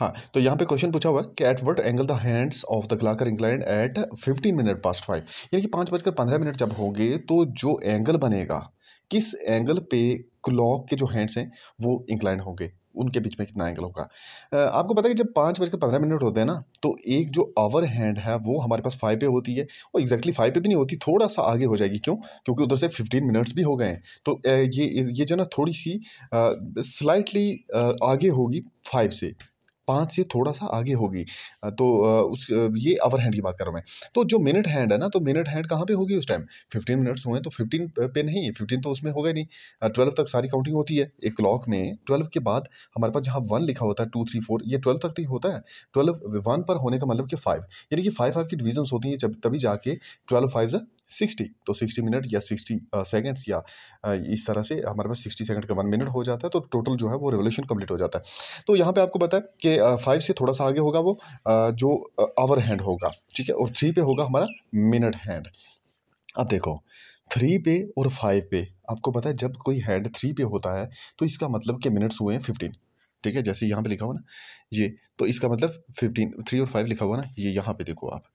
हाँ तो यहाँ पे क्वेश्चन पूछा हुआ है कि at what angle the hands of the clock inclined at 15 minute past five यानी कि पाँच बजकर पंद्रह मिनट जब होंगे तो जो एंगल बनेगा किस एंगल पे क्लॉक के जो हैंड्स हैं वो इंग्लैंड होंगे उनके बीच में कितना एंगल होगा आपको पता है कि जब पाँच बजकर पंद्रह मिनट होते हैं ना तो एक जो आवर हैंड है वो हमारे पास फाइव पे होती है वो एग्जैक्टली फाइव पे भी नहीं होती थोड़ा सा आगे हो जाएगी क्यों क्योंकि उधर से फिफ्टीन मिनट्स भी हो गए हैं तो ये ये जो ना थोड़ी सी स्लाइटली आगे होगी फाइव से पाँच से थोड़ा सा आगे होगी तो उस ये आवर हैंड की बात कर रहा हूँ मैं तो जो मिनट हैंड है ना तो मिनट हैंड कहाँ पे होगी उस टाइम फिफ्टीन मिनट्स हुए तो फिफ्टीन पे नहीं फिफ्टीन तो उसमें होगा नहीं ट्वेल्व तक सारी काउंटिंग होती है एक क्लॉक में ट्वेल्व के बाद हमारे पास जहाँ वन लिखा होता है टू थ्री फोर ये ट्वेल्व तक ही होता है ट्वेल्व वन पर होने का मतलब कि फाइव यानी कि फाइव आपकी डिविजन्स होती हैं जब तभी जाके ट्वेल्व फाइव सिक्सटी तो सिक्सटी मिनट या सिक्सटी सेकेंड्स या इस तरह से हमारे पास सिक्सटी सेकेंड का वन मिनट हो जाता है तो टोटल जो है वो रेवोल्यूशन कम्प्लीट हो जाता है तो यहाँ पे आपको पता है कि फाइव से थोड़ा सा आगे होगा वो जो आवर हैंड होगा ठीक है और थ्री पे होगा हमारा मिनट हैंड अब देखो थ्री पे और फाइव पे आपको पता है जब कोई हैंड थ्री पे होता है तो इसका मतलब कि मिनट्स हुए हैं फिफ्टीन ठीक है जैसे यहाँ पे लिखा हुआ ना ये तो इसका मतलब फिफ्टीन थ्री और फाइव लिखा हुआ ना ये यहाँ पे देखो आप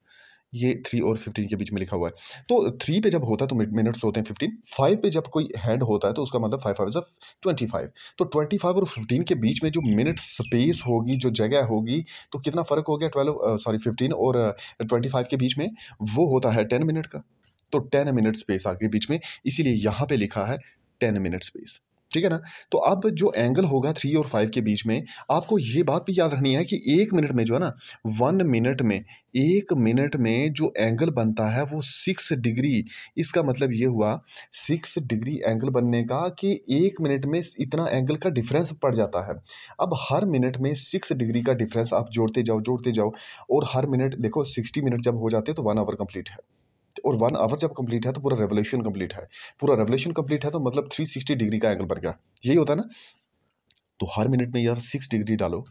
ये थ्री और फिफ्टीन के बीच में लिखा हुआ है तो थ्री पे जब होता है तो मिनट्स होते हैं फिफ्टीन फाइव पे जब कोई हैंड होता है तो उसका मतलब five five is twenty five तो ट्वेंटी फाइव और फिफ्टीन के बीच में जो मिनट स्पेस होगी जो जगह होगी तो कितना फ़र्क हो गया ट्वेल्व सॉरी फिफ्टीन और ट्वेंटी uh, फाइव के बीच में वो होता है टेन मिनट का तो टेन मिनट स्पेस आगे बीच में इसीलिए यहाँ पे लिखा है टेन मिनट स्पेस ठीक है ना तो अब जो एंगल होगा थ्री और फाइव के बीच में आपको ये बात भी याद रखनी है कि एक मिनट में जो है ना वन मिनट में एक मिनट में जो एंगल बनता है वो सिक्स डिग्री इसका मतलब ये हुआ सिक्स डिग्री एंगल बनने का कि एक मिनट में इतना एंगल का डिफरेंस पड़ जाता है अब हर मिनट में सिक्स डिग्री का डिफरेंस आप जोड़ते जाओ जोड़ते जाओ और हर मिनट देखो सिक्सटी मिनट जब हो जाते तो वन आवर कंप्लीट है और वन हम्म। आवर जब कंप्लीट है तो पूरा रेवोल्यूशन कंप्लीट है पूरा रेवोल्यूशन कंप्लीट है तो मतलब 360 डिग्री का एंगल बन गया यही होता है ना तो हर मिनट में यार सिक्स डिग्री डालो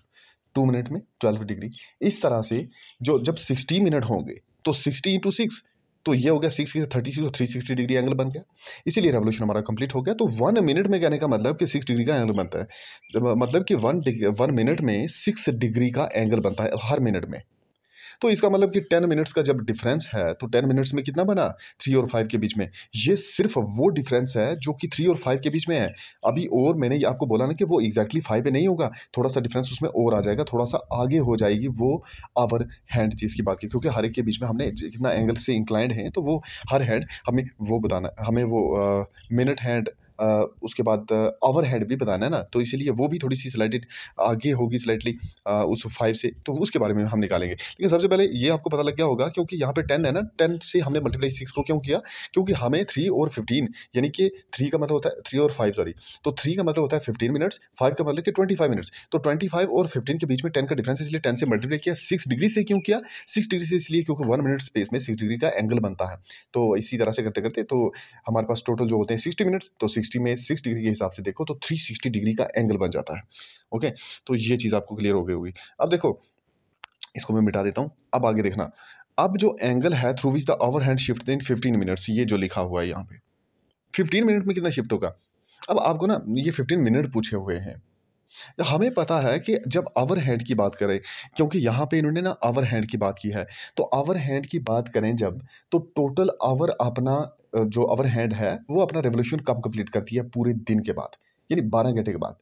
टू मिनट में ट्वेल्व डिग्री इस तरह से जो जब सिक्सटी मिनट होंगे तो सिक्सटी इंटू सिक्स तो ये हो गया सिक्स की थर्टी सिक्स और थ्री सिक्सटी डिग्री एंगल बन गया इसीलिए रेवोल्यूशन हमारा कंप्लीट हो गया तो वन मिनट में कहने का मतलब कि सिक्स डिग्री का एंगल बनता है मतलब कि वन डिग्री वन मिनट में सिक्स डिग्री का एंगल बनता है हर मिनट में तो इसका मतलब कि टेन मिनट्स का जब डिफरेंस है तो टेन मिनट्स में कितना बना थ्री और फाइव के बीच में ये सिर्फ वो डिफरेंस है जो कि थ्री और फाइव के बीच में है अभी और मैंने आपको बोला ना कि वो एग्जैक्टली फाइव पे नहीं होगा थोड़ा सा डिफरेंस उसमें और आ जाएगा थोड़ा सा आगे हो जाएगी वो आवर हैंड चीज़ की बात की क्योंकि हर एक के बीच में हमने कितना एंगल से इंक्लाइंड हैं तो वो हर हैंड हमें वो बताना हमें वो मिनट हैंड उसके बाद ओवर हेड भी बताना है ना तो इसीलिए वो भी थोड़ी सी स्लाइटेड आगे होगी स्लाइटली उस फाइव से तो उसके बारे में हम निकालेंगे लेकिन सबसे पहले ये आपको पता लग गया होगा क्योंकि यहाँ पे टेन है ना टेन से हमने मल्टीप्लाई सिक्स को क्यों किया क्योंकि हमें थ्री और फिफ्टीन यानी कि थ्री का मतलब होता है थ्री और फाइव सॉरी तो थ्री का मतलब होता है फिफ्टीन मिनट्स फाइव का मतलब कि ट्वेंटी फाइव मिनट्स तो ट्वेंटी फाइव और फिफ्टीन के बीच में टेन का डिफरेंस इसलिए टेन से मल्टीप्लाई किया सिक्स डिग्री से क्यों किया सिक्स डिग्री से इसलिए क्योंकि वन मिनट स्पेस में सिक्स डिग्री का एंगल बनता है तो इसी तरह से करते करते तो हमारे पास टोटल जो होते हैं सिक्सटी मिनट्स तो सिक्स 360 में 60 डिग्री के हिसाब से देखो तो 360 डिग्री का एंगल बन जाता है ओके तो ये चीज़ आपको क्लियर हो गई होगी अब देखो इसको मैं मिटा देता हूँ अब आगे देखना अब जो एंगल है through which the over hand shift in fifteen minutes ये जो लिखा हुआ है यहाँ पे फिफ्टीन मिनट में कितना शिफ्ट होगा अब आपको ना ये फिफ्टीन मिनट पूछे हुए हैं हमें पता है कि जब आवर हैंड की बात करें क्योंकि यहां पे इन्होंने ना आवर हैंड की बात की है तो आवर हैंड की बात करें जब तो टोटल आवर अपना जो अवर हैंड है वो अपना रेवोल्यूशन कब कंप्लीट करती है पूरे दिन के बाद यानी बारह घंटे के बाद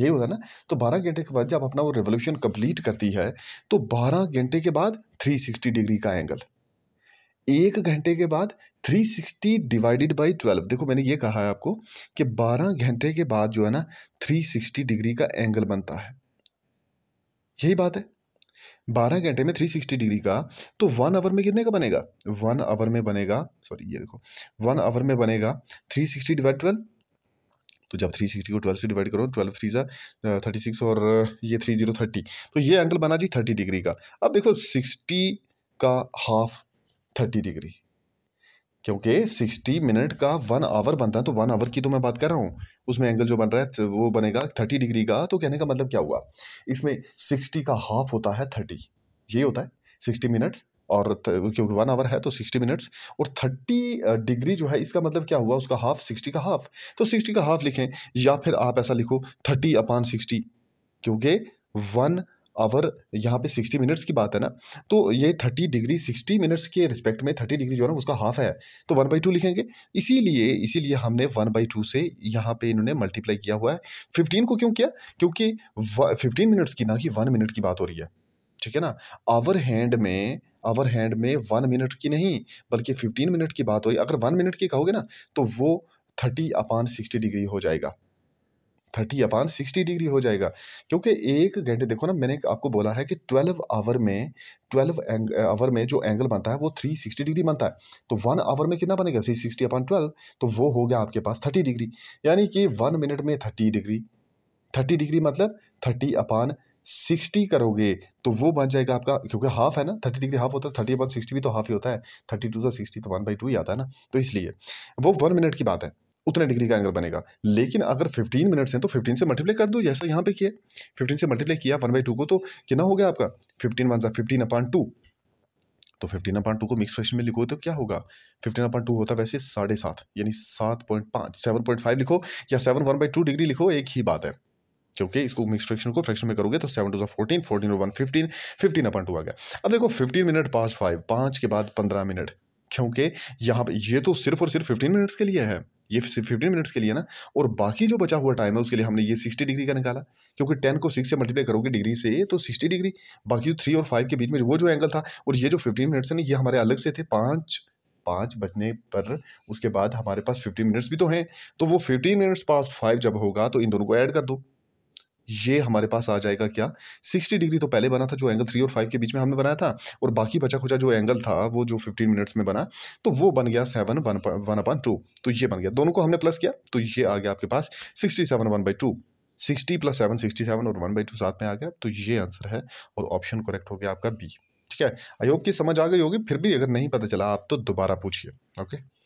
यही होता है ना तो बारह घंटे के बाद जब अपना वो रेवोल्यूशन कंप्लीट करती है तो बारह घंटे के बाद थ्री सिक्सटी डिग्री का एंगल एक घंटे के बाद three sixty divided by twelve देखो मैंने ये कहा है आपको कि बारह घंटे के बाद जो है ना थ्री सिक्सटी डिग्री का एंगल बनता है यही बात है बारह घंटे में थ्री सिक्सटी डिग्री का तो वन आवर में कितने का बनेगा वन आवर में बनेगा सॉरी ये देखो वन आवर में बनेगा थ्री सिक्सटी डिवाइड ट्वेल्व तो जब थ्री सिक्सटी को ट्वेल्व से डिवाइड करो ट्वेल्व थ्री सा थर्टी सिक्स और ये थ्री जीरो थर्टी तो ये एंगल बना जी थर्टी डिग्री का अब देखो सिक्सटी का हाफ थर्टी डिग्री क्योंकि 60 मिनट का वन आवर बनता है तो वन आवर की तो मैं बात कर रहा हूँ उसमें एंगल जो बन रहा है वो बनेगा थर्टी डिग्री का तो कहने का मतलब क्या हुआ इसमें सिक्सटी का हाफ होता है थर्टी ये होता है सिक्सटी मिनट्स और क्योंकि वन आवर है तो सिक्सटी मिनट्स और थर्टी डिग्री जो है इसका मतलब क्या हुआ उसका हाफ सिक्सटी का हाफ तो सिक्सटी का हाफ लिखें या फिर आप ऐसा लिखो थर्टी अपान सिक्सटी क्योंकि वन आवर यहाँ पे सिक्सटी मिनट्स की बात है ना तो ये थर्टी डिग्री सिक्सटी मिनट्स के रिस्पेक्ट में थर्टी डिग्री जो है ना उसका हाफ है तो वन बाई टू लिखेंगे इसीलिए इसीलिए हमने वन बाई टू से यहाँ पे इन्होंने मल्टीप्लाई किया हुआ है फिफ्टीन को क्यों किया क्योंकि फिफ्टीन मिनट्स की ना कि वन मिनट की बात हो रही है ठीक है ना आवर हैंड में आवर हैंड में वन मिनट की नहीं बल्कि फिफ्टीन मिनट की बात हो रही अगर वन मिनट की कहोगे ना तो वो थर्टी अपान सिक्सटी डिग्री हो जाएगा थर्टी अपान सिक्सटी डिग्री हो जाएगा क्योंकि एक घंटे देखो ना मैंने आपको बोला है कि ट्वेल्व आवर में ट्वेल्व आवर में जो एंगल बनता है वो थ्री सिक्सटी डिग्री बनता है तो वन आवर में कितना बनेगा थ्री सिक्सटी अपान ट्वेल्व तो वो हो गया आपके पास थर्टी डिग्री यानी कि वन मिनट में थर्टी डिग्री थर्टी डिग्री मतलब थर्टी अपान सिक्सटी करोगे तो वो बन जाएगा आपका क्योंकि हाफ है ना थर्टी डिग्री हाफ होता है थर्टी अपान सिक्सटी भी तो हाफ ही होता है थर्टी टू से तो सिक्सटी तो वन बाई टू ही आता है ना तो इसलिए वो वन मिनट की बात है उतने डिग्री का एंगल बनेगा लेकिन अगर 15 मिनट्स हैं तो 15 से मल्टीप्लाई कर दो जैसा यहाँ पे किए 15 से मल्टीप्लाई किया वन बाई टू को तो कितना हो गया आपका 15 वन सा फिफ्टीन अपॉन टू तो फिफ्टीन अपॉइंट टू को मिक्स फ्रैक्शन में लिखो तो क्या होगा फिफ्टीन अपॉइंट टू होता वैसे साढ़े सात यानी सात पॉइंट पाँच सेवन पॉइंट फाइव लिखो या seven one by two degree लिखो एक ही बात है क्योंकि इसको मिक्स फ्रैक्शन को फ्रैक्शन में करोगे तो seven two fourteen fourteen one fifteen fifteen upon two आ गया अब देखो फिफ्टीन मिनट पास फाइव पाँच के बाद पंद्रह मिनट क्योंकि यहाँ पे ये तो सिर्फ और सिर्फ फिफ्टीन मिनट्स के लिए है ये फिफ्टीन मिनट्स के लिए ना और बाकी जो बचा हुआ टाइम है उसके लिए हमने ये सिक्सटी डिग्री का निकाला क्योंकि टेन को सिक्स से मल्टीप्लाई करोगे डिग्री से तो सिक्सटी डिग्री बाकी जो थ्री और फाइव के बीच में वो जो एंगल था और ये जो फिफ्टीन मिनट्स है ना ये हमारे अलग से थे पाँच पाँच बजने पर उसके बाद हमारे पास फिफ्टीन मिनट्स भी तो हैं तो वो फिफ्टीन मिनट्स पास फाइव जब होगा तो इन दोनों को ऐड कर दो ये हमारे पास आ जाएगा क्या 60 डिग्री तो पहले बना था जो एंगल थ्री और फाइव के बीच में हमने बनाया था और बाकी बचा खुचा जो एंगल था वो जो 15 मिनट्स में बना तो वो बन गया seven one one upon two तो ये बन गया दोनों को हमने प्लस किया तो ये आ गया आपके पास sixty seven one by two sixty plus seven sixty seven और वन बाई टू साथ में आ गया तो ये आंसर है और ऑप्शन करेक्ट हो गया आपका बी ठीक है आई की समझ आ गई होगी फिर भी अगर नहीं पता चला आप तो दोबारा पूछिए ओके